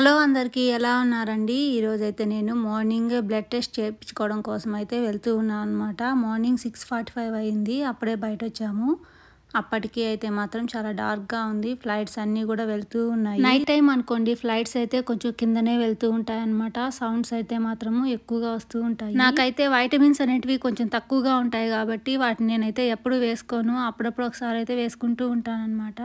hello అందరికీ ఎలా ఉన్నారండి ఈరోజైతే నేను మార్నింగ్ బ్లడ్ టెస్ట్ చేయించుకోవడం కోసం అయితే వెళ్తూ ఉన్నాను అనమాట మార్నింగ్ సిక్స్ ఫార్టీ ఫైవ్ అయింది అప్పుడే బయట వచ్చాము అప్పటికి అయితే మాత్రం చాలా డార్క్గా ఉంది ఫ్లైట్స్ అన్నీ కూడా వెళ్తూ ఉన్నాయి నైట్ టైం అనుకోండి ఫ్లైట్స్ అయితే కొంచెం కిందనే వెళ్తూ ఉంటాయి అనమాట సౌండ్స్ అయితే మాత్రము ఎక్కువగా వస్తూ ఉంటాయి నాకైతే వైటమిన్స్ అనేటివి కొంచెం తక్కువగా ఉంటాయి కాబట్టి వాటిని నేనైతే ఎప్పుడు వేసుకోను అప్పుడప్పుడు ఒకసారి అయితే వేసుకుంటూ ఉంటాను అనమాట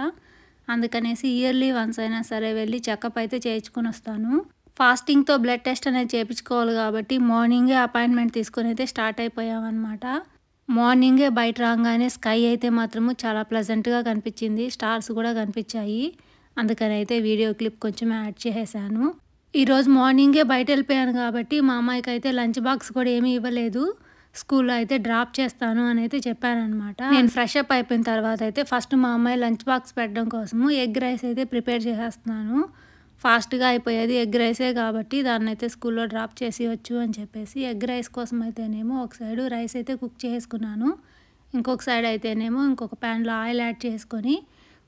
అందుకనేసి ఇయర్లీ వన్స్ అయినా సరే వెళ్ళి చెకప్ అయితే చేయించుకుని వస్తాను ఫాస్టింగ్తో బ్లడ్ టెస్ట్ అనేది చేయించుకోవాలి కాబట్టి మార్నింగే అపాయింట్మెంట్ తీసుకొని అయితే స్టార్ట్ అయిపోయామన్నమాట మార్నింగే బయట రాగానే స్కై అయితే మాత్రము చాలా ప్లజెంట్గా కనిపించింది స్టార్స్ కూడా కనిపించాయి అందుకని అయితే వీడియో క్లిప్ కొంచెం యాడ్ చేసేసాను ఈరోజు మార్నింగే బయట వెళ్ళిపోయాను కాబట్టి మా అమ్మాయికి అయితే లంచ్ బాక్స్ కూడా ఏమీ ఇవ్వలేదు స్కూల్లో అయితే డ్రాప్ చేస్తాను అని అయితే చెప్పానమాట నేను ఫ్రెష్ అప్ అయిపోయిన తర్వాత అయితే ఫస్ట్ మా అమ్మాయి లంచ్ బాక్స్ పెట్టడం కోసము ఎగ్ రైస్ అయితే ప్రిపేర్ చేసేస్తున్నాను ఫాస్ట్గా అయిపోయేది ఎగ్ రైసే కాబట్టి దాన్ని అయితే స్కూల్లో డ్రాప్ చేసి వచ్చు అని చెప్పేసి ఎగ్ రైస్ కోసం అయితేనేమో ఒక సైడు రైస్ అయితే కుక్ చేసుకున్నాను ఇంకొక సైడ్ అయితేనేమో ఇంకొక ప్యాన్లో ఆయిల్ యాడ్ చేసుకొని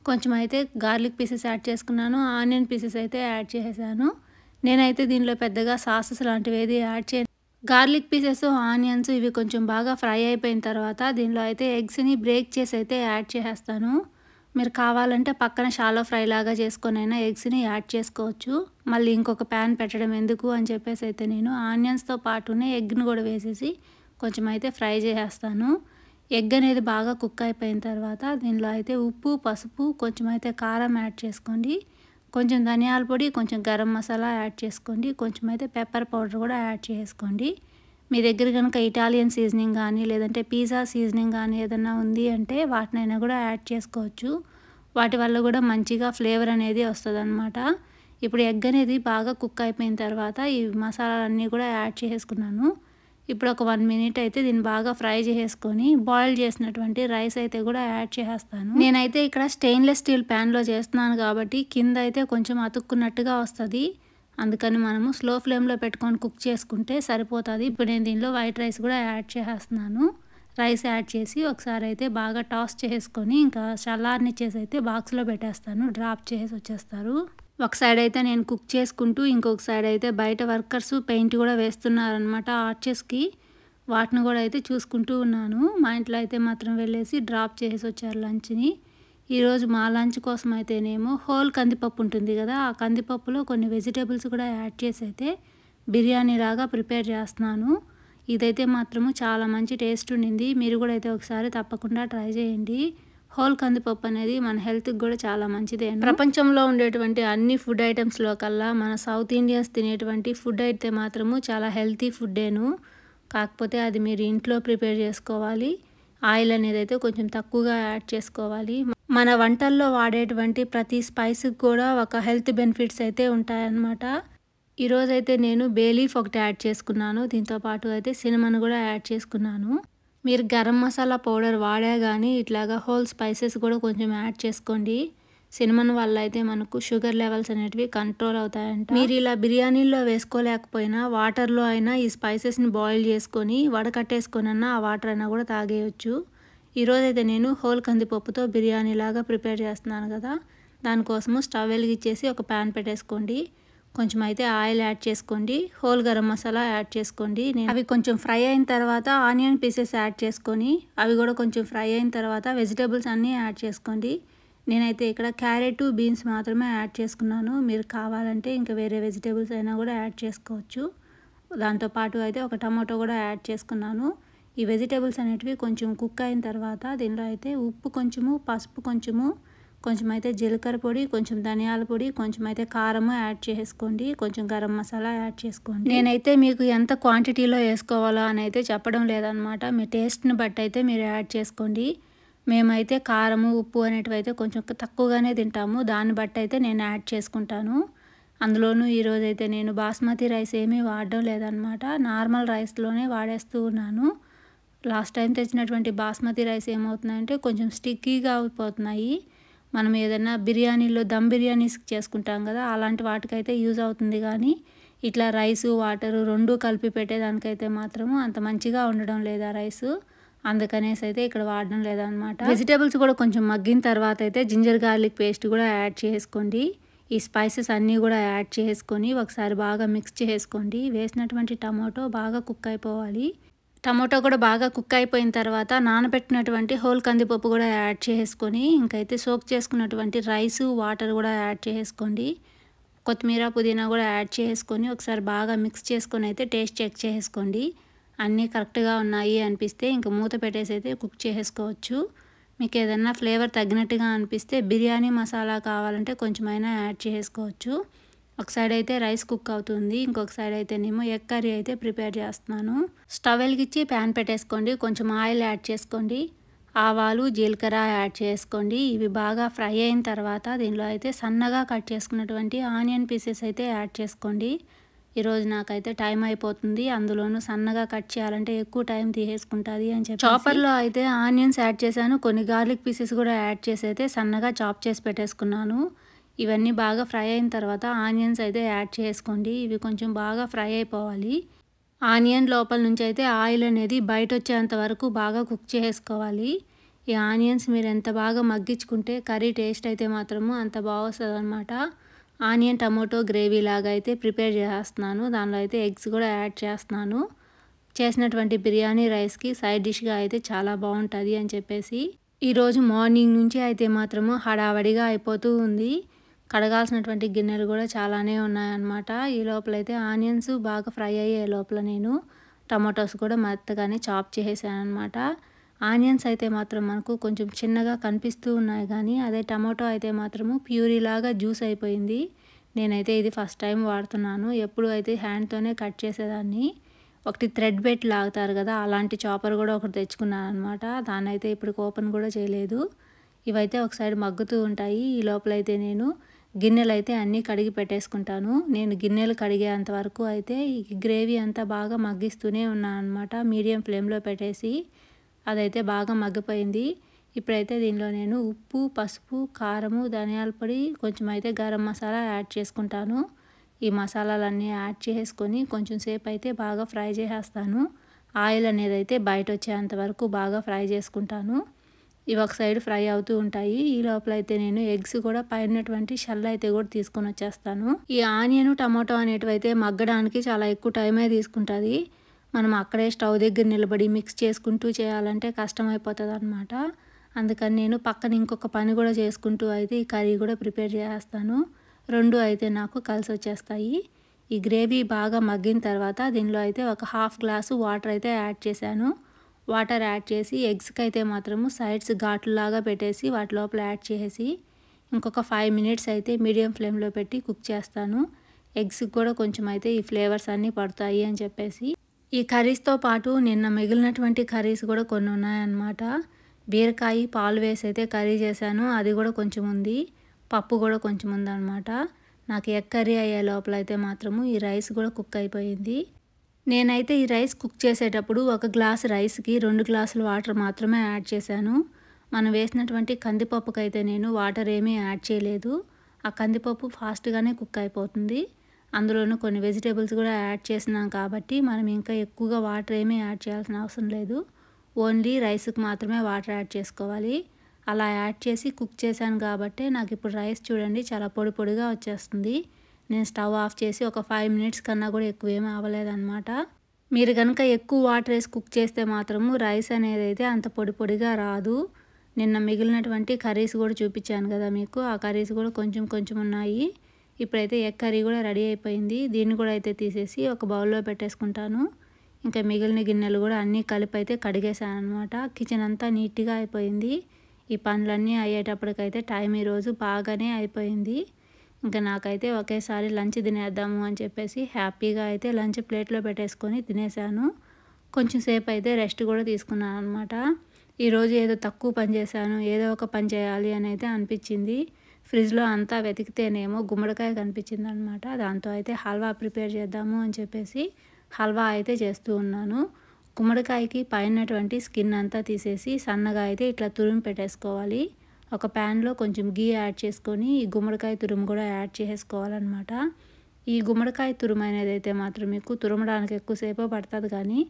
కొంచెం అయితే గార్లిక్ పీసెస్ యాడ్ చేసుకున్నాను ఆనియన్ పీసెస్ అయితే యాడ్ చేసేసాను నేనైతే దీనిలో పెద్దగా సాసెస్ లాంటివి ఏది యాడ్ చేయను గార్లిక్ పీసెస్ ఆనియన్స్ ఇవి కొంచెం బాగా ఫ్రై అయిపోయిన తర్వాత దీనిలో అయితే ఎగ్స్ని బ్రేక్ చేసి అయితే యాడ్ చేసేస్తాను మీరు కావాలంటే పక్కన షాలో ఫ్రై లాగా అయినా ఎగ్స్ని యాడ్ చేసుకోవచ్చు మళ్ళీ ఇంకొక ప్యాన్ పెట్టడం ఎందుకు అని చెప్పేసి అయితే నేను ఆనియన్స్తో పాటునే ఎగ్ని కూడా వేసేసి కొంచెం అయితే ఫ్రై చేసేస్తాను ఎగ్ అనేది బాగా కుక్ అయిపోయిన తర్వాత దీనిలో అయితే ఉప్పు పసుపు కొంచెం అయితే కారం యాడ్ చేసుకోండి కొంచెం ధనియాల పొడి కొంచెం గరం మసాలా యాడ్ చేసుకోండి కొంచెం అయితే పెప్పర్ పౌడర్ కూడా యాడ్ చేసుకోండి మీ దగ్గర కనుక ఇటాలియన్ సీజనింగ్ కానీ లేదంటే పిజ్జా సీజనింగ్ కానీ ఏదన్నా ఉంది అంటే వాటినైనా కూడా యాడ్ చేసుకోవచ్చు వాటి వల్ల కూడా మంచిగా ఫ్లేవర్ అనేది వస్తుంది ఇప్పుడు ఎగ్ అనేది బాగా కుక్ అయిపోయిన తర్వాత ఈ మసాలాలన్నీ కూడా యాడ్ చేసుకున్నాను ఇప్పుడు ఒక వన్ మినిట్ అయితే దీన్ని బాగా ఫ్రై చేసుకొని బాయిల్ చేసినటువంటి రైస్ అయితే కూడా యాడ్ చేస్తాను నేనైతే ఇక్కడ స్టెయిన్లెస్ స్టీల్ ప్యాన్లో చేస్తున్నాను కాబట్టి కింద అయితే కొంచెం అతుక్కున్నట్టుగా వస్తుంది అందుకని మనము స్లో ఫ్లేమ్లో పెట్టుకొని కుక్ చేసుకుంటే సరిపోతుంది ఇప్పుడు నేను దీనిలో వైట్ రైస్ కూడా యాడ్ చేసేస్తున్నాను రైస్ యాడ్ చేసి ఒకసారి అయితే బాగా టాస్ చేసుకొని ఇంకా చల్లారినిచ్చేసి అయితే బాక్స్లో పెట్టేస్తాను డ్రాప్ చేసి వచ్చేస్తారు ఒక సైడ్ అయితే నేను కుక్ చేసుకుంటూ ఇంకొక సైడ్ అయితే బయట వర్కర్స్ పెయింట్ కూడా వేస్తున్నారనమాట ఆర్చెస్కి వాటిని కూడా అయితే చూసుకుంటూ ఉన్నాను మా ఇంట్లో అయితే మాత్రం వెళ్ళేసి డ్రాప్ చేసేసి వచ్చారు లంచ్ని ఈరోజు మా లంచ్ కోసం అయితేనేమో హోల్ కందిపప్పు ఉంటుంది కదా ఆ కందిపప్పులో కొన్ని వెజిటేబుల్స్ కూడా యాడ్ చేసి అయితే బిర్యానీ లాగా ప్రిపేర్ చేస్తున్నాను ఇదైతే మాత్రము చాలా మంచి టేస్ట్ ఉండింది మీరు కూడా అయితే ఒకసారి తప్పకుండా ట్రై చేయండి హోల్ కందిపప్పు అనేది మన హెల్త్కి కూడా చాలా మంచిదే ప్రపంచంలో ఉండేటువంటి అన్ని ఫుడ్ ఐటమ్స్లో కల్లా మన సౌత్ ఇండియన్స్ తినేటువంటి ఫుడ్ అయితే మాత్రము చాలా హెల్తీ ఫుడ్డేను కాకపోతే అది మీరు ఇంట్లో ప్రిపేర్ చేసుకోవాలి ఆయిల్ అనేది అయితే కొంచెం తక్కువగా యాడ్ చేసుకోవాలి మన వంటల్లో వాడేటువంటి ప్రతి స్పైస్కి కూడా ఒక హెల్త్ బెనిఫిట్స్ అయితే ఉంటాయన్నమాట ఈరోజైతే నేను బేలీఫ్ ఒకటి యాడ్ చేసుకున్నాను దీంతోపాటు అయితే సినిమాను కూడా యాడ్ చేసుకున్నాను మీరు గరం మసాలా పౌడర్ వాడా కానీ ఇట్లాగా హోల్ స్పైసెస్ కూడా కొంచెం యాడ్ చేసుకోండి సినిమన్ వల్ల అయితే మనకు షుగర్ లెవెల్స్ అనేటివి కంట్రోల్ అవుతాయంట మీరు ఇలా బిర్యానీలో వేసుకోలేకపోయినా వాటర్లో అయినా ఈ స్పైసెస్ని బాయిల్ చేసుకొని వడకట్టేసుకొనన్నా ఆ వాటర్ అయినా కూడా తాగేయచ్చు ఈరోజైతే నేను హోల్ కందిపప్పుతో బిర్యానీ లాగా ప్రిపేర్ చేస్తున్నాను కదా దానికోసము స్టవ్ వెలిగించేసి ఒక ప్యాన్ పెట్టేసుకోండి కొంచెం అయితే ఆయిల్ యాడ్ చేసుకోండి హోల్ గరం మసాలా యాడ్ చేసుకోండి నేను అవి కొంచెం ఫ్రై అయిన తర్వాత ఆనియన్ పీసెస్ యాడ్ చేసుకొని అవి కూడా కొంచెం ఫ్రై అయిన తర్వాత వెజిటేబుల్స్ అన్నీ యాడ్ చేసుకోండి నేనైతే ఇక్కడ క్యారెట్ బీన్స్ మాత్రమే యాడ్ చేసుకున్నాను మీరు కావాలంటే ఇంకా వేరే వెజిటేబుల్స్ అయినా కూడా యాడ్ చేసుకోవచ్చు దాంతోపాటు అయితే ఒక టమాటో కూడా యాడ్ చేసుకున్నాను ఈ వెజిటేబుల్స్ అనేటివి కొంచెం కుక్ అయిన తర్వాత దీనిలో అయితే ఉప్పు కొంచెము పసుపు కొంచెము కొంచెం అయితే జీలకర్ర పొడి కొంచెం ధనియాల పొడి కొంచెం అయితే కారము యాడ్ చేసుకోండి కొంచెం గరం మసాలా యాడ్ చేసుకోండి నేనైతే మీకు ఎంత క్వాంటిటీలో వేసుకోవాలో అని అయితే చెప్పడం లేదనమాట మీ టేస్ట్ని బట్టి అయితే మీరు యాడ్ చేసుకోండి మేమైతే కారము ఉప్పు అనేటివైతే కొంచెం తక్కువగానే తింటాము దాన్ని బట్టి అయితే నేను యాడ్ చేసుకుంటాను అందులోనూ ఈరోజైతే నేను బాస్మతి రైస్ ఏమీ వాడడం లేదనమాట నార్మల్ రైస్లోనే వాడేస్తూ ఉన్నాను లాస్ట్ టైం తెచ్చినటువంటి బాస్మతి రైస్ ఏమవుతున్నాయంటే కొంచెం స్టిక్కీగా అయిపోతున్నాయి మనం ఏదైనా బిర్యానీలో దమ్ బిర్యానీస్ చేసుకుంటాం కదా అలాంటి వాటికైతే యూజ్ అవుతుంది కానీ ఇట్లా రైసు వాటరు రెండు కలిపి పెట్టేదానికైతే మాత్రము అంత మంచిగా ఉండడం లేదా రైసు అందుకనేసి అయితే ఇక్కడ వాడడం లేదనమాట వెజిటేబుల్స్ కూడా కొంచెం మగ్గిన తర్వాత అయితే జింజర్ గార్లిక్ పేస్ట్ కూడా యాడ్ చేసుకోండి ఈ స్పైసెస్ అన్నీ కూడా యాడ్ చేసుకొని ఒకసారి బాగా మిక్స్ చేసుకోండి వేసినటువంటి టమాటో బాగా కుక్ అయిపోవాలి టమాటో కూడా బాగా కుక్ అయిపోయిన తర్వాత నానబెట్టినటువంటి హోల్ కందిపప్పు కూడా యాడ్ చేసుకొని ఇంకైతే సోక్ చేసుకున్నటువంటి రైస్ వాటర్ కూడా యాడ్ చేసుకోండి కొత్తిమీర పుదీనా కూడా యాడ్ చేసుకొని ఒకసారి బాగా మిక్స్ చేసుకొని అయితే టేస్ట్ చెక్ చేసుకోండి అన్నీ కరెక్ట్గా ఉన్నాయి అనిపిస్తే ఇంకా మూత పెట్టేసి అయితే కుక్ చేసుకోవచ్చు మీకు ఏదన్నా ఫ్లేవర్ తగ్గినట్టుగా అనిపిస్తే బిర్యానీ మసాలా కావాలంటే కొంచెమైనా యాడ్ చేసుకోవచ్చు ఒక సైడ్ అయితే రైస్ కుక్ అవుతుంది ఇంకొక సైడ్ నేను ఎగ్ కర్రీ అయితే ప్రిపేర్ చేస్తున్నాను స్టవ్ వెలిగించి ప్యాన్ పెట్టేసుకోండి కొంచెం ఆయిల్ యాడ్ చేసుకోండి ఆవాలు జీలకర్ర యాడ్ చేసుకోండి ఇవి బాగా ఫ్రై అయిన తర్వాత దీనిలో అయితే సన్నగా కట్ చేసుకున్నటువంటి ఆనియన్ పీసెస్ అయితే యాడ్ చేసుకోండి ఈరోజు నాకైతే టైం అయిపోతుంది అందులోనూ సన్నగా కట్ చేయాలంటే ఎక్కువ టైం తీసేసుకుంటుంది అని చెప్పి చాపర్లో అయితే ఆనియన్స్ యాడ్ చేశాను కొన్ని గార్లిక్ పీసెస్ కూడా యాడ్ చేసి అయితే సన్నగా చాప్ చేసి పెట్టేసుకున్నాను ఇవన్నీ బాగా ఫ్రై అయిన తర్వాత ఆనియన్స్ అయితే యాడ్ చేసుకోండి ఇవి కొంచెం బాగా ఫ్రై అయిపోవాలి ఆనియన్ లోపల నుంచి అయితే ఆయిల్ అనేది బయట వచ్చేంత వరకు బాగా కుక్ చేసుకోవాలి ఈ ఆనియన్స్ మీరు ఎంత బాగా మగ్గించుకుంటే కర్రీ టేస్ట్ అయితే మాత్రము అంత బాగొస్తుంది అనమాట ఆనియన్ టమాటో గ్రేవీ లాగా అయితే ప్రిపేర్ చేస్తున్నాను దానిలో అయితే ఎగ్స్ కూడా యాడ్ చేస్తున్నాను చేసినటువంటి బిర్యానీ రైస్కి సైడ్ డిష్గా అయితే చాలా బాగుంటుంది అని చెప్పేసి ఈరోజు మార్నింగ్ నుంచి అయితే మాత్రము హడావడిగా అయిపోతూ ఉంది కడగాల్సినటువంటి గిన్నెలు కూడా చాలానే ఉన్నాయన్నమాట ఈ లోపలైతే ఆనియన్స్ బాగా ఫ్రై అయ్యే లోపల నేను టమాటోస్ కూడా మెత్తగానే చాప్ చేసేసాను అనమాట ఆనియన్స్ అయితే మాత్రం మనకు కొంచెం చిన్నగా కనిపిస్తూ ఉన్నాయి కానీ అదే టమాటో అయితే మాత్రము ప్యూరీలాగా జ్యూస్ అయిపోయింది నేనైతే ఇది ఫస్ట్ టైం వాడుతున్నాను ఎప్పుడు అయితే హ్యాండ్తోనే కట్ చేసేదాన్ని ఒకటి థ్రెడ్ బెట్ లాగుతారు కదా అలాంటి చాపర్ కూడా ఒకటి తెచ్చుకున్నాను అనమాట దాన్ని అయితే ఇప్పటికి ఓపెన్ కూడా చేయలేదు ఇవైతే ఒక సైడ్ మగ్గుతూ ఉంటాయి ఈ లోపలైతే నేను గిన్నెలు అయితే అన్నీ కడిగి పెట్టేసుకుంటాను నేను గిన్నెలు కడిగేంత వరకు అయితే ఈ గ్రేవీ అంతా బాగా మగ్గిస్తూనే ఉన్నాను అనమాట మీడియం ఫ్లేమ్లో పెట్టేసి అదైతే బాగా మగ్గిపోయింది ఇప్పుడైతే దీనిలో నేను ఉప్పు పసుపు కారము ధనియాల పొడి కొంచెం అయితే గరం మసాలా యాడ్ చేసుకుంటాను ఈ మసాలాలన్నీ యాడ్ చేసుకొని కొంచెం సేపు అయితే బాగా ఫ్రై చేసేస్తాను ఆయిల్ అనేది అయితే బయట వచ్చేంత వరకు బాగా ఫ్రై చేసుకుంటాను ఇవి ఒక సైడ్ ఫ్రై అవుతూ ఉంటాయి ఈ లోపల అయితే నేను ఎగ్స్ కూడా పైనటువంటి షెల్ అయితే కూడా తీసుకొని వచ్చేస్తాను ఈ ఆనియన్ టమాటో అనేటివైతే మగ్గడానికి చాలా ఎక్కువ టైమే తీసుకుంటుంది మనం అక్కడే స్టవ్ దగ్గర నిలబడి మిక్స్ చేసుకుంటూ చేయాలంటే కష్టం అయిపోతుంది అనమాట అందుకని నేను పక్కన ఇంకొక పని కూడా చేసుకుంటూ అయితే ఈ కర్రీ కూడా ప్రిపేర్ చేస్తాను రెండు అయితే నాకు కలిసి వచ్చేస్తాయి ఈ గ్రేవీ బాగా మగ్గిన తర్వాత దీనిలో అయితే ఒక హాఫ్ గ్లాసు వాటర్ అయితే యాడ్ చేశాను వాటర్ యాడ్ చేసి ఎగ్స్కి అయితే మాత్రము సైడ్స్ లాగా పెట్టేసి వాటి లోపల యాడ్ చేసి ఇంకొక ఫైవ్ మినిట్స్ అయితే మీడియం ఫ్లేమ్లో పెట్టి కుక్ చేస్తాను ఎగ్స్కి కూడా కొంచెం అయితే ఈ ఫ్లేవర్స్ అన్నీ పడతాయి అని చెప్పేసి ఈ కర్రీస్తో పాటు నిన్న మిగిలినటువంటి కర్రీస్ కూడా కొన్ని ఉన్నాయన్నమాట బీరకాయ పాలు వేసి అయితే కర్రీ చేశాను అది కూడా కొంచెం ఉంది పప్పు కూడా కొంచెం ఉందన్నమాట నాకు ఎగ్ కర్రీ అయ్యే లోపల అయితే మాత్రము ఈ రైస్ కూడా కుక్ అయిపోయింది నేనైతే ఈ రైస్ కుక్ చేసేటప్పుడు ఒక గ్లాస్ రైస్కి రెండు గ్లాసులు వాటర్ మాత్రమే యాడ్ చేశాను మనం వేసినటువంటి కందిపప్పుకి అయితే నేను వాటర్ ఏమీ యాడ్ చేయలేదు ఆ కందిపప్పు ఫాస్ట్గానే కుక్ అయిపోతుంది అందులోనూ కొన్ని వెజిటేబుల్స్ కూడా యాడ్ చేసినాం కాబట్టి మనం ఇంకా ఎక్కువగా వాటర్ ఏమీ యాడ్ చేయాల్సిన అవసరం లేదు ఓన్లీ రైస్కి మాత్రమే వాటర్ యాడ్ చేసుకోవాలి అలా యాడ్ చేసి కుక్ చేశాను కాబట్టి నాకు ఇప్పుడు రైస్ చూడండి చాలా పొడి పొడిగా వచ్చేస్తుంది నేను స్టవ్ ఆఫ్ చేసి ఒక ఫైవ్ మినిట్స్ కన్నా కూడా ఎక్కువ ఏమీ అవ్వలేదన్నమాట మీరు కనుక ఎక్కువ వాటర్ వేసి కుక్ చేస్తే మాత్రము రైస్ అనేది అయితే అంత పొడి పొడిగా రాదు నిన్న మిగిలినటువంటి కర్రీస్ కూడా చూపించాను కదా మీకు ఆ కర్రీస్ కూడా కొంచెం కొంచెం ఉన్నాయి ఇప్పుడైతే ఎగ్ కర్రీ కూడా రెడీ అయిపోయింది దీన్ని కూడా అయితే తీసేసి ఒక బౌల్లో పెట్టేసుకుంటాను ఇంకా మిగిలిన గిన్నెలు కూడా అన్నీ కలిపి అయితే కడిగేశాను అనమాట కిచెన్ అంతా నీట్గా అయిపోయింది ఈ పనులన్నీ అయ్యేటప్పటికైతే టైం ఈరోజు బాగానే అయిపోయింది ఇంకా నాకైతే ఒకేసారి లంచ్ తినేద్దాము అని చెప్పేసి హ్యాపీగా అయితే లంచ్ ప్లేట్లో పెట్టేసుకొని తినేసాను కొంచెం సేపు అయితే రెస్ట్ కూడా తీసుకున్నాను అనమాట ఈరోజు ఏదో తక్కువ పని చేశాను ఏదో ఒక పని చేయాలి అని అయితే అనిపించింది ఫ్రిడ్జ్లో అంతా వెతికితేనేమో గుమ్మడికాయ కనిపించింది అనమాట దాంతో అయితే హల్వా ప్రిపేర్ చేద్దాము అని చెప్పేసి హల్వా అయితే చేస్తూ ఉన్నాను గుమ్మడికాయకి పైనటువంటి స్కిన్ అంతా తీసేసి సన్నగా అయితే ఇట్లా తురిమి పెట్టేసుకోవాలి ఒక ప్యాన్లో కొంచెం గీ యాడ్ చేసుకొని ఈ గుమ్మడికాయ తురుము కూడా యాడ్ చేసుకోవాలన్నమాట ఈ గుమ్మడికాయ తురుము అనేది అయితే మాత్రం మీకు తురమడానికి ఎక్కువసేపు పడుతుంది కానీ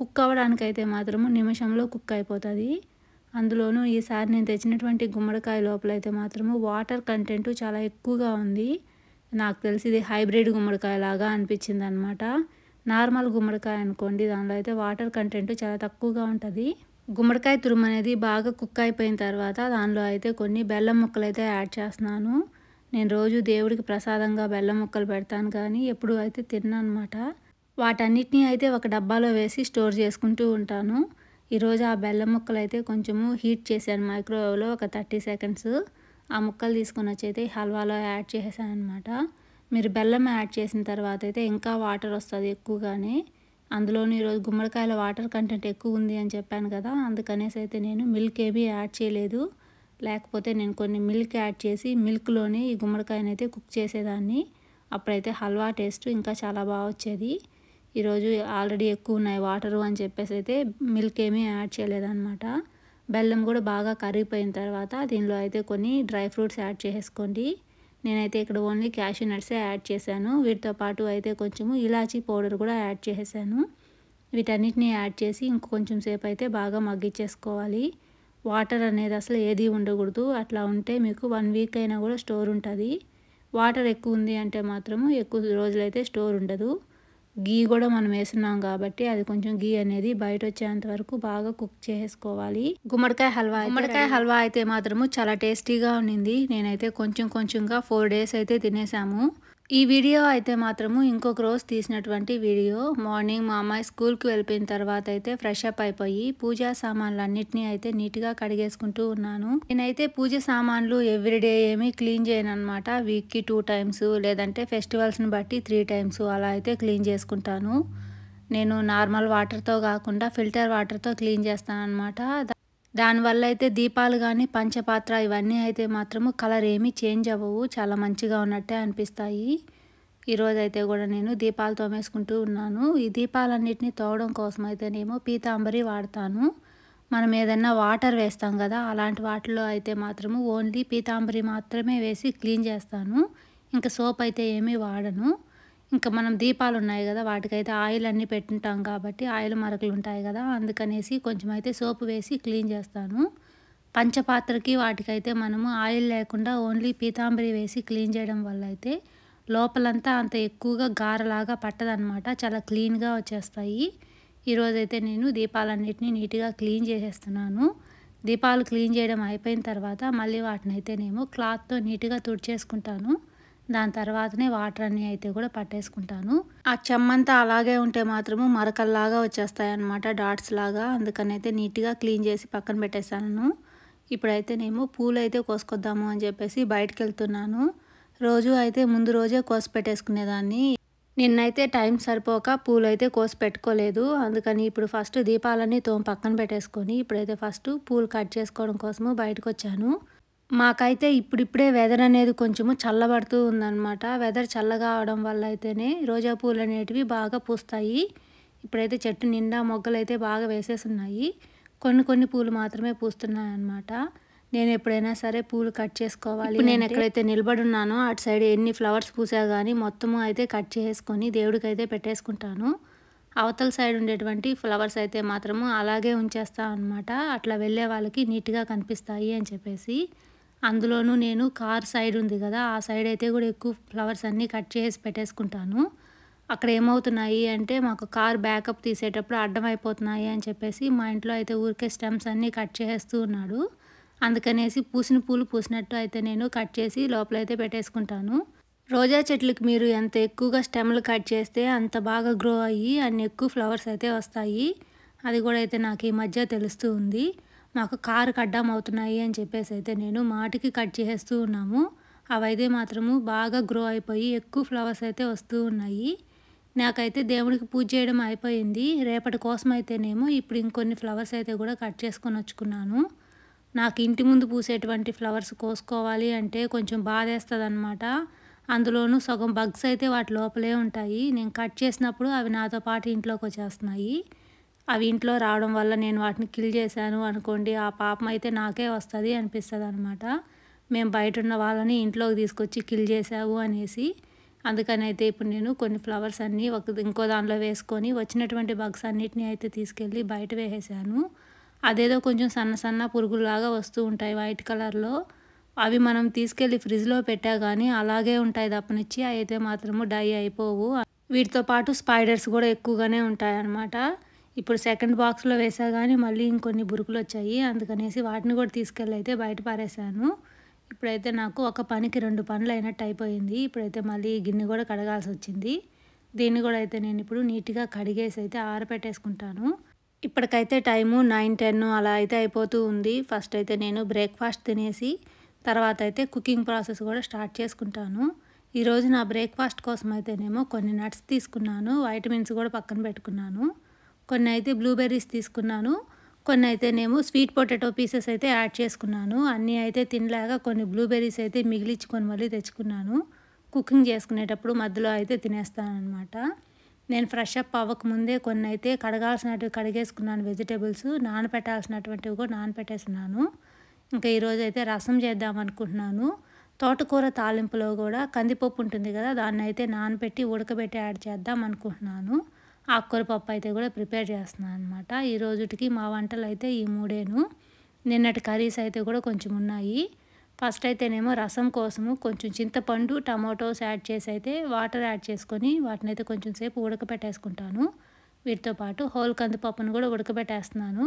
కుక్ అవ్వడానికి అయితే మాత్రము నిమిషంలో కుక్ అయిపోతుంది అందులోనూ ఈసారి నేను తెచ్చినటువంటి గుమ్మడికాయ లోపలైతే మాత్రము వాటర్ కంటెంట్ చాలా ఎక్కువగా ఉంది నాకు తెలిసి ఇది హైబ్రిడ్ గుమ్మడికాయ లాగా అనిపించింది అనమాట నార్మల్ గుమ్మడికాయ అనుకోండి దానిలో అయితే వాటర్ కంటెంట్ చాలా తక్కువగా ఉంటుంది గుమ్మడికాయ తురుము అనేది బాగా కుక్ అయిపోయిన తర్వాత దానిలో అయితే కొన్ని బెల్లం ముక్కలు అయితే యాడ్ చేస్తున్నాను నేను రోజు దేవుడికి ప్రసాదంగా బెల్లం ముక్కలు పెడతాను కానీ ఎప్పుడు అయితే అనమాట వాటన్నిటినీ అయితే ఒక డబ్బాలో వేసి స్టోర్ చేసుకుంటూ ఉంటాను ఈరోజు ఆ బెల్లం ముక్కలు అయితే కొంచెము హీట్ చేశాను మైక్రోవేవ్లో ఒక థర్టీ సెకండ్స్ ఆ ముక్కలు తీసుకొని వచ్చి అయితే హల్వాలో యాడ్ చేసాను అనమాట మీరు బెల్లం యాడ్ చేసిన తర్వాత అయితే ఇంకా వాటర్ వస్తుంది ఎక్కువగానే అందులోని ఈరోజు గుమ్మడికాయల వాటర్ కంటెంట్ ఎక్కువ ఉంది అని చెప్పాను కదా అందుకనేసి అయితే నేను మిల్క్ ఏమీ యాడ్ చేయలేదు లేకపోతే నేను కొన్ని మిల్క్ యాడ్ చేసి మిల్క్లోనే ఈ గుమ్మడికాయనైతే కుక్ చేసేదాన్ని అప్పుడైతే హల్వా టేస్ట్ ఇంకా చాలా బాగా వచ్చేది ఈరోజు ఆల్రెడీ ఎక్కువ ఉన్నాయి వాటరు అని చెప్పేసి అయితే మిల్క్ ఏమీ యాడ్ చేయలేదన్నమాట బెల్లం కూడా బాగా కరిగిపోయిన తర్వాత దీనిలో అయితే కొన్ని డ్రై ఫ్రూట్స్ యాడ్ చేసుకోండి నేనైతే ఇక్కడ ఓన్లీ క్యాషూ నట్సే యాడ్ చేశాను వీటితో పాటు అయితే కొంచెము ఇలాచీ పౌడర్ కూడా యాడ్ చేసేసాను వీటన్నిటిని యాడ్ చేసి ఇంకొంచెం సేపు అయితే బాగా మగ్గిచ్చేసుకోవాలి వాటర్ అనేది అసలు ఏది ఉండకూడదు అట్లా ఉంటే మీకు వన్ వీక్ అయినా కూడా స్టోర్ ఉంటుంది వాటర్ ఎక్కువ ఉంది అంటే మాత్రము ఎక్కువ రోజులైతే స్టోర్ ఉండదు గీ కూడా మనం వేస్తున్నాం కాబట్టి అది కొంచెం గీ అనేది బయట వచ్చేంత వరకు బాగా కుక్ చేసుకోవాలి గుమ్మడికాయ హల్వా గుమ్మడికాయ హల్వా అయితే మాత్రము చాలా టేస్టీగా ఉండింది నేనైతే కొంచెం కొంచెంగా ఫోర్ డేస్ అయితే తినేసాము ఈ వీడియో అయితే మాత్రము ఇంకొక రోజు తీసినటువంటి వీడియో మార్నింగ్ మా అమ్మాయి స్కూల్కి వెళ్ళిపోయిన తర్వాత అయితే ఫ్రెష్ అప్ అయిపోయి పూజా సామాన్లు అన్నిటినీ అయితే నీట్గా కడిగేసుకుంటూ ఉన్నాను నేనైతే పూజ సామాన్లు ఎవ్రీడే ఏమీ క్లీన్ చేయను అనమాట వీక్కి టూ టైమ్స్ లేదంటే ఫెస్టివల్స్ని బట్టి త్రీ టైమ్స్ అలా అయితే క్లీన్ చేసుకుంటాను నేను నార్మల్ వాటర్తో కాకుండా ఫిల్టర్ వాటర్తో క్లీన్ చేస్తాను అనమాట దానివల్ల అయితే దీపాలు కానీ పంచపాత్ర ఇవన్నీ అయితే మాత్రము కలర్ ఏమీ చేంజ్ అవ్వవు చాలా మంచిగా ఉన్నట్టే అనిపిస్తాయి ఈరోజైతే కూడా నేను దీపాలు తోమేసుకుంటూ ఉన్నాను ఈ దీపాలన్నిటిని తోవడం కోసం అయితే నేను పీతాంబరి వాడతాను మనం ఏదైనా వాటర్ వేస్తాం కదా అలాంటి వాటిలో అయితే మాత్రము ఓన్లీ పీతాంబరి మాత్రమే వేసి క్లీన్ చేస్తాను ఇంకా సోప్ అయితే ఏమీ వాడను ఇంకా మనం దీపాలు ఉన్నాయి కదా వాటికైతే ఆయిల్ అన్నీ పెట్టుంటాం కాబట్టి ఆయిల్ మరకలు ఉంటాయి కదా అందుకనేసి కొంచెం అయితే సోపు వేసి క్లీన్ చేస్తాను పంచపాత్రకి వాటికైతే మనము ఆయిల్ లేకుండా ఓన్లీ పీతాంబరి వేసి క్లీన్ చేయడం వల్ల అయితే లోపలంతా అంత ఎక్కువగా గారలాగా పట్టదనమాట చాలా క్లీన్గా వచ్చేస్తాయి ఈరోజైతే నేను దీపాలన్నింటినీ నీట్గా క్లీన్ చేసేస్తున్నాను దీపాలు క్లీన్ చేయడం అయిపోయిన తర్వాత మళ్ళీ వాటిని నేను క్లాత్తో నీట్గా తుడిచేసుకుంటాను దాని తర్వాతనే వాటర్ అన్నీ అయితే కూడా పట్టేసుకుంటాను ఆ చెమ్మంతా అలాగే ఉంటే మాత్రము మరకల్లాగా వచ్చేస్తాయి అనమాట డాట్స్ లాగా అందుకని అయితే నీట్గా క్లీన్ చేసి పక్కన పెట్టేశాను ఇప్పుడైతే నేను పూలు అయితే కోసుకొద్దాము అని చెప్పేసి బయటకు వెళ్తున్నాను రోజు అయితే ముందు రోజే కోసి పెట్టేసుకునేదాన్ని నిన్నైతే టైం సరిపోక పూలు అయితే కోసి పెట్టుకోలేదు అందుకని ఇప్పుడు ఫస్ట్ దీపాలన్నీ తోం పక్కన పెట్టేసుకొని ఇప్పుడైతే ఫస్ట్ పూలు కట్ చేసుకోవడం కోసము బయటకు వచ్చాను మాకైతే ఇప్పుడిప్పుడే వెదర్ అనేది కొంచెము చల్లబడుతూ ఉందన్నమాట వెదర్ చల్లగా అవడం వల్ల అయితేనే రోజా పూలు అనేటివి బాగా పూస్తాయి ఇప్పుడైతే చెట్టు నిండా మొగ్గలు అయితే బాగా ఉన్నాయి కొన్ని కొన్ని పూలు మాత్రమే పూస్తున్నాయి అన్నమాట నేను ఎప్పుడైనా సరే పూలు కట్ చేసుకోవాలి నేను ఎక్కడైతే ఉన్నానో అటు సైడ్ ఎన్ని ఫ్లవర్స్ పూసా కానీ మొత్తము అయితే కట్ చేసుకొని దేవుడికి అయితే పెట్టేసుకుంటాను అవతల సైడ్ ఉండేటువంటి ఫ్లవర్స్ అయితే మాత్రము అలాగే ఉంచేస్తా అనమాట అట్లా వెళ్ళే వాళ్ళకి నీట్గా కనిపిస్తాయి అని చెప్పేసి అందులోనూ నేను కార్ సైడ్ ఉంది కదా ఆ సైడ్ అయితే కూడా ఎక్కువ ఫ్లవర్స్ అన్నీ కట్ చేసి పెట్టేసుకుంటాను అక్కడ ఏమవుతున్నాయి అంటే మాకు కార్ బ్యాకప్ తీసేటప్పుడు అడ్డం అయిపోతున్నాయి అని చెప్పేసి మా ఇంట్లో అయితే ఊరికే స్టెమ్స్ అన్నీ కట్ చేస్తూ ఉన్నాడు అందుకనేసి పూసిన పూలు పూసినట్టు అయితే నేను కట్ చేసి లోపలైతే పెట్టేసుకుంటాను రోజా చెట్లకు మీరు ఎంత ఎక్కువగా స్టెమ్లు కట్ చేస్తే అంత బాగా గ్రో అయ్యి అన్ని ఎక్కువ ఫ్లవర్స్ అయితే వస్తాయి అది కూడా అయితే నాకు ఈ మధ్య తెలుస్తూ ఉంది మాకు కారు అడ్డం అవుతున్నాయి అని చెప్పేసి అయితే నేను మాటికి కట్ చేస్తూ ఉన్నాము అవైతే మాత్రము బాగా గ్రో అయిపోయి ఎక్కువ ఫ్లవర్స్ అయితే వస్తూ ఉన్నాయి నాకైతే దేవుడికి పూజ చేయడం అయిపోయింది రేపటి కోసం అయితేనేమో ఇప్పుడు ఇంకొన్ని ఫ్లవర్స్ అయితే కూడా కట్ చేసుకొని వచ్చుకున్నాను నాకు ఇంటి ముందు పూసేటువంటి ఫ్లవర్స్ కోసుకోవాలి అంటే కొంచెం బాధేస్తుంది అనమాట అందులోనూ సగం బగ్స్ అయితే వాటి లోపలే ఉంటాయి నేను కట్ చేసినప్పుడు అవి నాతో పాటు ఇంట్లోకి వచ్చేస్తున్నాయి అవి ఇంట్లో రావడం వల్ల నేను వాటిని కిల్ చేశాను అనుకోండి ఆ పాపం అయితే నాకే వస్తుంది అనిపిస్తుంది అనమాట మేము బయట ఉన్న వాళ్ళని ఇంట్లోకి తీసుకొచ్చి కిల్ చేసావు అనేసి అందుకని అయితే ఇప్పుడు నేను కొన్ని ఫ్లవర్స్ అన్నీ ఒక ఇంకో దానిలో వేసుకొని వచ్చినటువంటి బగ్స్ అన్నిటిని అయితే తీసుకెళ్ళి బయట వేసేసాను అదేదో కొంచెం సన్న సన్న పురుగులాగా వస్తూ ఉంటాయి వైట్ కలర్లో అవి మనం తీసుకెళ్ళి ఫ్రిడ్జ్లో పెట్టా కానీ అలాగే ఉంటాయి తప్పనిచ్చి అయితే మాత్రము డై అయిపోవు వీటితో పాటు స్పైడర్స్ కూడా ఎక్కువగానే ఉంటాయి అన్నమాట ఇప్పుడు సెకండ్ బాక్స్లో వేసా కానీ మళ్ళీ ఇంకొన్ని బురుకులు వచ్చాయి అందుకనేసి వాటిని కూడా తీసుకెళ్ళి అయితే బయట పారేశాను ఇప్పుడైతే నాకు ఒక పనికి రెండు పనులు అయినట్టు అయిపోయింది ఇప్పుడైతే మళ్ళీ గిన్నె కూడా కడగాల్సి వచ్చింది దీన్ని కూడా అయితే నేను ఇప్పుడు నీట్గా కడిగేసి అయితే ఆరపెట్టేసుకుంటాను ఇప్పటికైతే టైము నైన్ టెన్ అలా అయితే అయిపోతూ ఉంది ఫస్ట్ అయితే నేను బ్రేక్ఫాస్ట్ తినేసి తర్వాత అయితే కుకింగ్ ప్రాసెస్ కూడా స్టార్ట్ చేసుకుంటాను ఈరోజు నా బ్రేక్ఫాస్ట్ కోసం అయితేనేమో కొన్ని నట్స్ తీసుకున్నాను వైటమిన్స్ కూడా పక్కన పెట్టుకున్నాను కొన్ని అయితే బ్లూబెర్రీస్ తీసుకున్నాను కొన్ని అయితే నేను స్వీట్ పొటాటో పీసెస్ అయితే యాడ్ చేసుకున్నాను అన్నీ అయితే తినలాగా కొన్ని బ్లూబెర్రీస్ అయితే మిగిలించుకొని మళ్ళీ తెచ్చుకున్నాను కుకింగ్ చేసుకునేటప్పుడు మధ్యలో అయితే తినేస్తాను అనమాట నేను ఫ్రెష్ అప్ అవ్వకముందే కొన్ని అయితే కడగాల్సినటివి కడిగేసుకున్నాను వెజిటేబుల్స్ నానపెట్టాల్సినటువంటివి కూడా నానపెట్టేస్తున్నాను ఇంకా ఈరోజు అయితే రసం చేద్దాం అనుకుంటున్నాను తోటకూర తాలింపులో కూడా కందిపప్పు ఉంటుంది కదా దాన్ని అయితే నానబెట్టి ఉడకబెట్టి యాడ్ చేద్దాం అనుకుంటున్నాను ఆకుకూర పప్పు అయితే కూడా ప్రిపేర్ చేస్తున్నాను అనమాట ఈ రోజుటికి మా వంటలు అయితే ఈ మూడేను నిన్నటి కర్రీస్ అయితే కూడా కొంచెం ఉన్నాయి ఫస్ట్ అయితేనేమో రసం కోసము కొంచెం చింతపండు టమాటోస్ యాడ్ చేసి అయితే వాటర్ యాడ్ చేసుకొని వాటిని అయితే కొంచెం సేపు ఉడకపెట్టేసుకుంటాను వీటితో పాటు హోల్ కందిపప్పును కూడా ఉడకబెట్టేస్తున్నాను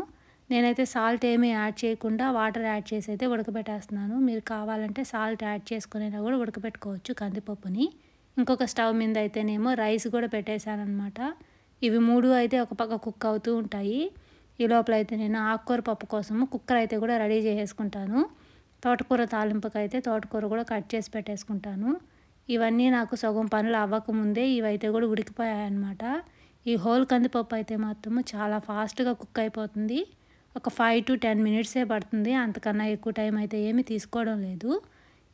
నేనైతే సాల్ట్ ఏమీ యాడ్ చేయకుండా వాటర్ యాడ్ చేసి అయితే ఉడకబెట్టేస్తున్నాను మీరు కావాలంటే సాల్ట్ యాడ్ చేసుకునేలా కూడా ఉడకపెట్టుకోవచ్చు కందిపప్పుని ఇంకొక స్టవ్ మీద అయితేనేమో రైస్ కూడా అనమాట ఇవి మూడు అయితే ఒక పక్క కుక్ అవుతూ ఉంటాయి ఈ లోపల అయితే నేను ఆకుకూర పప్పు కోసము కుక్కర్ అయితే కూడా రెడీ చేసేసుకుంటాను తోటకూర తాలింపుకి అయితే తోటకూర కూడా కట్ చేసి పెట్టేసుకుంటాను ఇవన్నీ నాకు సగం పనులు అవ్వకముందే ఇవైతే కూడా ఉడికిపోయాయన్నమాట ఈ హోల్ కందిపప్పు అయితే మాత్రము చాలా ఫాస్ట్గా కుక్ అయిపోతుంది ఒక ఫైవ్ టు టెన్ మినిట్సే పడుతుంది అంతకన్నా ఎక్కువ టైం అయితే ఏమీ తీసుకోవడం లేదు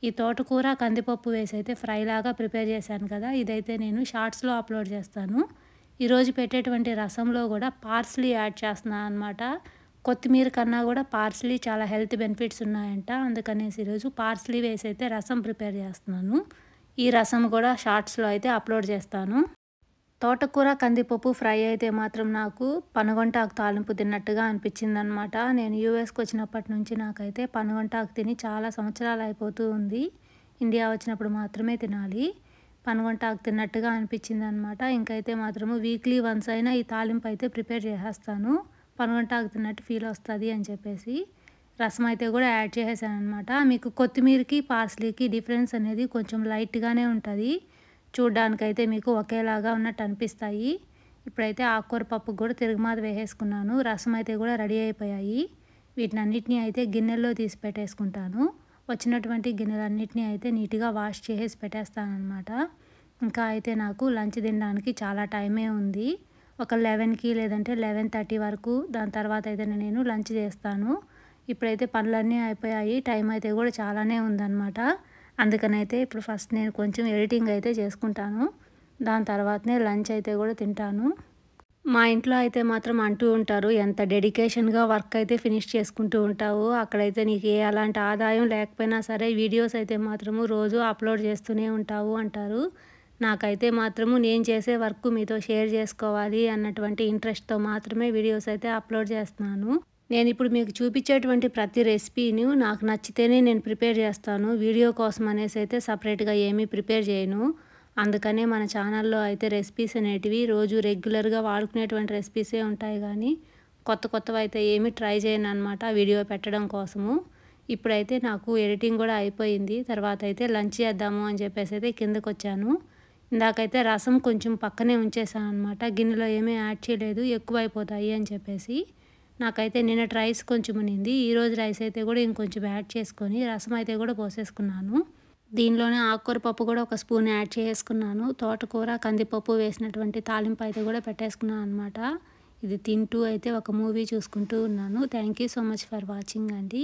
ఈ తోటకూర కందిపప్పు వేసి అయితే ఫ్రైలాగా ప్రిపేర్ చేశాను కదా ఇదైతే నేను షార్ట్స్లో అప్లోడ్ చేస్తాను ఈరోజు పెట్టేటువంటి రసంలో కూడా పార్స్లీ యాడ్ చేస్తున్నాను అనమాట కొత్తిమీర కన్నా కూడా పార్స్లీ చాలా హెల్త్ బెనిఫిట్స్ ఉన్నాయంట అందుకనేసి ఈరోజు పార్స్లీ వేసి అయితే రసం ప్రిపేర్ చేస్తున్నాను ఈ రసం కూడా షార్ట్స్లో అయితే అప్లోడ్ చేస్తాను తోటకూర కందిపప్పు ఫ్రై అయితే మాత్రం నాకు పనుగొంటాకు తాలింపు తిన్నట్టుగా అనిపించింది అనమాట నేను యూఎస్కి వచ్చినప్పటి నుంచి నాకైతే పనుగొంటాకు తిని చాలా సంవత్సరాలు అయిపోతూ ఉంది ఇండియా వచ్చినప్పుడు మాత్రమే తినాలి పనుగొంట ఆగుతున్నట్టుగా అనిపించింది అనమాట ఇంకైతే మాత్రము వీక్లీ వన్స్ అయినా ఈ తాలింపు అయితే ప్రిపేర్ చేసేస్తాను పనుగొంట ఆగుతున్నట్టు ఫీల్ వస్తుంది అని చెప్పేసి రసం అయితే కూడా యాడ్ చేసేసాను అనమాట మీకు కొత్తిమీరకి పార్స్లీకి డిఫరెన్స్ అనేది కొంచెం లైట్గానే ఉంటుంది చూడ్డానికైతే మీకు ఒకేలాగా ఉన్నట్టు అనిపిస్తాయి ఇప్పుడైతే ఆకుకూర పప్పు కూడా తిరుగుమాత వేసేసుకున్నాను రసం అయితే కూడా రెడీ అయిపోయాయి వీటినన్నిటినీ అయితే గిన్నెల్లో తీసి పెట్టేసుకుంటాను వచ్చినటువంటి గిన్నెలన్నింటినీ అయితే నీట్గా వాష్ చేసేసి పెట్టేస్తానమాట ఇంకా అయితే నాకు లంచ్ తినడానికి చాలా టైమే ఉంది ఒక లెవెన్కి లేదంటే లెవెన్ థర్టీ వరకు దాని తర్వాత అయితే నేను లంచ్ చేస్తాను ఇప్పుడైతే పనులన్నీ అయిపోయాయి టైం అయితే కూడా చాలానే ఉందన్నమాట అందుకనైతే ఇప్పుడు ఫస్ట్ నేను కొంచెం ఎడిటింగ్ అయితే చేసుకుంటాను దాని తర్వాతనే లంచ్ అయితే కూడా తింటాను మా ఇంట్లో అయితే మాత్రం అంటూ ఉంటారు ఎంత డెడికేషన్గా వర్క్ అయితే ఫినిష్ చేసుకుంటూ ఉంటావు అక్కడైతే నీకు ఏ అలాంటి ఆదాయం లేకపోయినా సరే వీడియోస్ అయితే మాత్రము రోజు అప్లోడ్ చేస్తూనే ఉంటావు అంటారు నాకైతే మాత్రము నేను చేసే వర్క్ మీతో షేర్ చేసుకోవాలి అన్నటువంటి ఇంట్రెస్ట్తో మాత్రమే వీడియోస్ అయితే అప్లోడ్ చేస్తున్నాను నేను ఇప్పుడు మీకు చూపించేటువంటి ప్రతి రెసిపీని నాకు నచ్చితేనే నేను ప్రిపేర్ చేస్తాను వీడియో కోసం అనేసి అయితే సపరేట్గా ఏమీ ప్రిపేర్ చేయను అందుకనే మన ఛానల్లో అయితే రెసిపీస్ అనేటివి రోజు రెగ్యులర్గా వాడుకునేటువంటి రెసిపీసే ఉంటాయి కానీ కొత్త కొత్తవి అయితే ఏమి ట్రై చేయను అనమాట వీడియో పెట్టడం కోసము ఇప్పుడైతే నాకు ఎడిటింగ్ కూడా అయిపోయింది తర్వాత అయితే లంచ్ చేద్దాము అని చెప్పేసి అయితే కిందకు వచ్చాను ఇందాకైతే రసం కొంచెం పక్కనే ఉంచేసాను అనమాట గిన్నెలో ఏమీ యాడ్ చేయలేదు ఎక్కువ అయిపోతాయి అని చెప్పేసి నాకైతే నిన్న రైస్ కొంచెం ఉనింది ఈరోజు రైస్ అయితే కూడా ఇంకొంచెం యాడ్ చేసుకొని రసం అయితే కూడా పోసేసుకున్నాను దీనిలోనే ఆకుకూర పప్పు కూడా ఒక స్పూన్ యాడ్ చేసుకున్నాను తోటకూర కందిపప్పు వేసినటువంటి తాలింపు అయితే కూడా పెట్టేసుకున్నాను అనమాట ఇది తింటూ అయితే ఒక మూవీ చూసుకుంటూ ఉన్నాను thank you so much for watching అండి